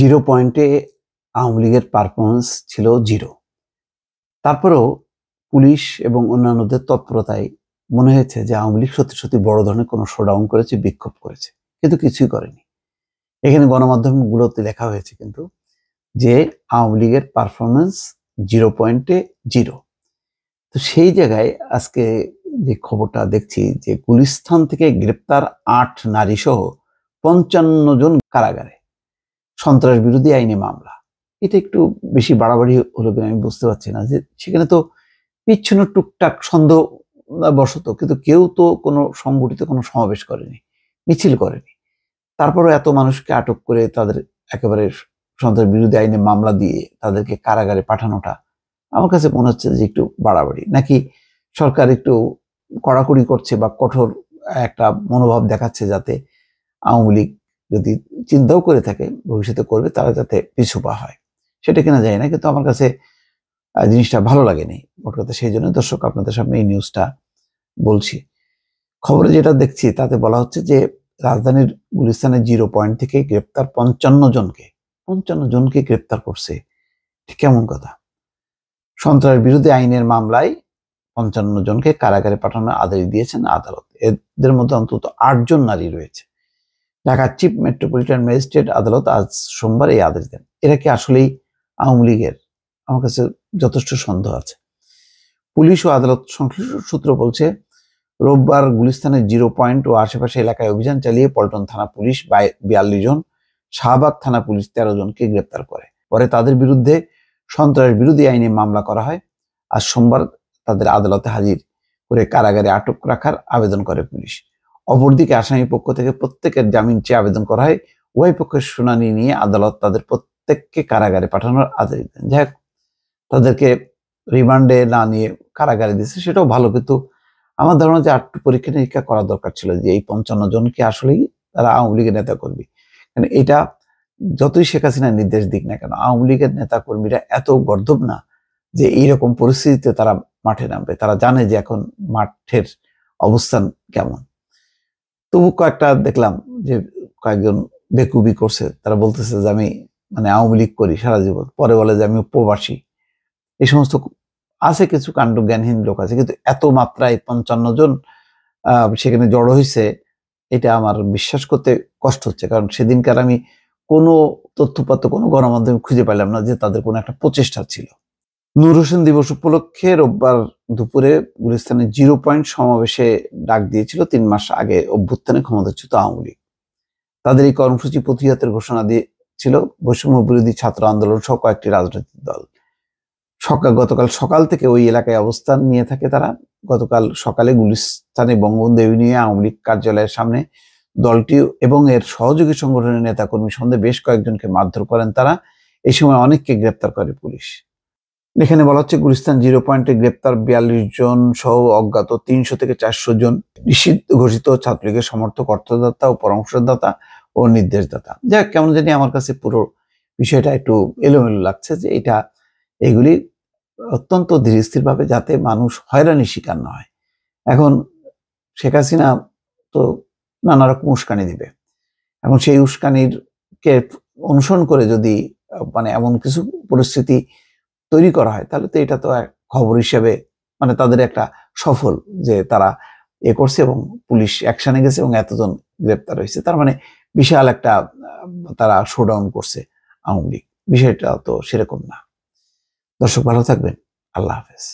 zero পয়েন্টে আওয়ামী লীগের performance ছিল জিরো তারপরেও পুলিশ এবং অন্যান্যদের তৎপরতায় মনে হয়েছে যে আওয়ামী লীগ সত্যি সত্যি বড় ধরনের কোনো শোডাউন করেছে বিক্ষোভ করেছে কিন্তু কিছুই করেনি এখানে গণমাধ্যমগুলোতে লেখা হয়েছে কিন্তু যে আওয়ামী লীগের পারফরমেন্স জিরো পয়েন্টে জিরো তো সেই জায়গায় আজকে যে খবরটা দেখছি যে গুলিস্থান থেকে গ্রেপ্তার আট নারী সহ পঞ্চান্ন জন কারাগারে সন্ত্রাস বিরোধী আইনে মামলা এটা একটু বেশি বাড়াবাড়ি হলো কিনা আমি বুঝতে পারছি না যে সেখানে তো বিচ্ছিন্ন টুকটাক সন্দেহ বসত কিন্তু কেউ তো কোনো সংগঠিত কোনো সমাবেশ করেনি মিছিল করেনি তারপরও এত মানুষকে আটক করে তাদের একেবারে সন্ত্রাস বিরোধী আইনে মামলা দিয়ে তাদেরকে কারাগারে পাঠানোটা আমার কাছে মনে হচ্ছে যে একটু বাড়াবাড়ি নাকি সরকার একটু কড়াকড়ি করছে বা কঠোর একটা মনোভাব দেখাচ্ছে যাতে আওয়ামী লীগ যদি চিন্তাও করে থাকে ভবিষ্যতে করবে তারা যাতে পিছু পা হয় সেটা কিনা যায় না কিন্তু আমার কাছে জিনিসটা ভালো লাগেনি মোট কথা সেই জন্য দর্শক আপনাদের সামনে এই নিউজটা বলছি খবরে যেটা দেখছি তাতে বলা হচ্ছে যে রাজধানীর গুলিস্তানের জিরো পয়েন্ট থেকে গ্রেপ্তার পঞ্চান্ন জনকে পঞ্চান্ন জনকে গ্রেপ্তার করছে ঠিক কেমন কথা সন্ত্রাসের বিরুদ্ধে আইনের মামলায় পঞ্চান্ন জনকে কারাগারে পাঠানোর আদেশ দিয়েছেন আদালত এদের মধ্যে অন্তত আটজন নারী রয়েছে ঢাকা চিফ মেট্রোপলিটন ম্যাজিস্ট্রেট আদালত আজ সোমবার এই আদেশ দেন এরা কি আসলেই আওয়ামী লীগের আমার কাছে যথেষ্ট সন্দেহ আছে পুলিশ ও আদালত সংশ্লিষ্ট সূত্র বলছে রোববার গুলিস্তানের জিরো পয়েন্ট ও আশেপাশে এলাকায় অভিযান চালিয়ে পল্টন থানা পুলিশ বিয়াল্লিশ জন শাহবাগ থানা পুলিশ তেরো জনকে গ্রেপ্তার করে পরে তাদের বিরুদ্ধে সন্ত্রাস বিরোধী আইনে মামলা করা হয় আজ সোমবার তাদের আদালতে হাজির করে কারাগারে আটক রাখার আবেদন করে পুলিশ অপরদিকে আসামি পক্ষ থেকে প্রত্যেকের জামিন চেয়ে আবেদন করা হয় উভয় পক্ষের শুনানি নিয়ে আদালত তাদের প্রত্যেককে কারাগারে পাঠানোর আদেশ দেন যাই তাদেরকে রিমান্ডে না নিয়ে কারাগারে দিয়েছে সেটাও ভালো কিন্তু আমার ধারণা যে আটটু পরীক্ষা নিরীক্ষা করা দরকার ছিল যে এই পঞ্চান্ন জনকে আসলেই তারা আওয়ামী লীগের নেতা কর্মী কারণ এটা যতই শেখ হাসিনার নির্দেশ দিক না কেন আওয়ামী লীগের নেতা কর্মীরা এত গর্ধব না যে এইরকম পরিস্থিতিতে তারা মাঠে নামবে তারা জানে যে এখন মাঠের অবস্থান কেমন তবু কয়েকটা দেখলাম যে কয়েকজন বেকুবি করছে তারা বলতেছে যে আমি মানে আওয়ামী লীগ করি সারা জীবন পরে বলে যে আমি উপবাসী এই সমস্ত আছে কিছু কাণ্ড জ্ঞানহীন লোক আছে কিন্তু এত মাত্রায় পঞ্চান্ন জন সেখানে জড়ো হয়েছে এটা আমার বিশ্বাস করতে কষ্ট হচ্ছে কারণ সেদিনকার আমি কোনো তথ্যপাত্র কোনো গণমাধ্যমে খুঁজে পাইলাম না যে তাদের কোনো একটা প্রচেষ্টা ছিল নূর হোসেন দিবস উপলক্ষে রোববার দুপুরে গুলিস্তানে জিরো পয়েন্ট সমাবেশে ডাক দিয়েছিল তিন মাস আগে অভ্যুত্থানে ক্ষমতাচ্যুত আওয়ামী লীগ তাদের এই কর্মসূচি প্রতিহতের ঘোষণা দিয়েছিল বৈষম্য বিরোধী ছাত্র আন্দোলন সহ কয়েকটি রাজনৈতিক দল সকাল গতকাল সকাল থেকে ওই এলাকায় অবস্থান নিয়ে থাকে তারা গতকাল সকালে গুলিস্তানে বঙ্গবন্ধু নিয়ে আওয়ামী লীগ কার্যালয়ের সামনে দলটি এবং এর সহযোগী সংগঠনের নেতাকর্মী সন্ধে বেশ কয়েকজনকে মারধর করেন তারা এই সময় অনেককে গ্রেপ্তার করে পুলিশ এখানে বলা হচ্ছে গুলিস্তান জিরো পয়েন্টে গ্রেপ্তার বিয়াল্লিশ জন সহ অজ্ঞাত তিনশো থেকে চারশো জন নিষিদ্ধ ঘোষিত ছাত্রলীগের সমর্থক অর্থদাতা ও পরামর্শদাতা ও নির্দেশদাতা যাই কেমন জানি আমার কাছে পুরো বিষয়টা একটু এলোমেলো লাগছে যে এটা এগুলি অত্যন্ত ধীরস্থিরভাবে যাতে মানুষ হয়রানির শিকার না হয় এখন শেখ হাসিনা তো নানা রকম উস্কানি দিবে এবং সেই উস্কানির কে অনুসরণ করে যদি মানে এমন কিছু পরিস্থিতি তৈরি করা হয় তাহলে তো এটা তো খবর হিসেবে মানে তাদের একটা সফল যে তারা এ করছে এবং পুলিশ অ্যাকশানে গেছে এবং এতজন গ্রেপ্তার হয়েছে তার মানে বিশাল একটা তারা শোডাউন করছে আওয়ামী লীগ বিষয়টা তো সেরকম না দর্শক ভালো থাকবেন আল্লাহ হাফেজ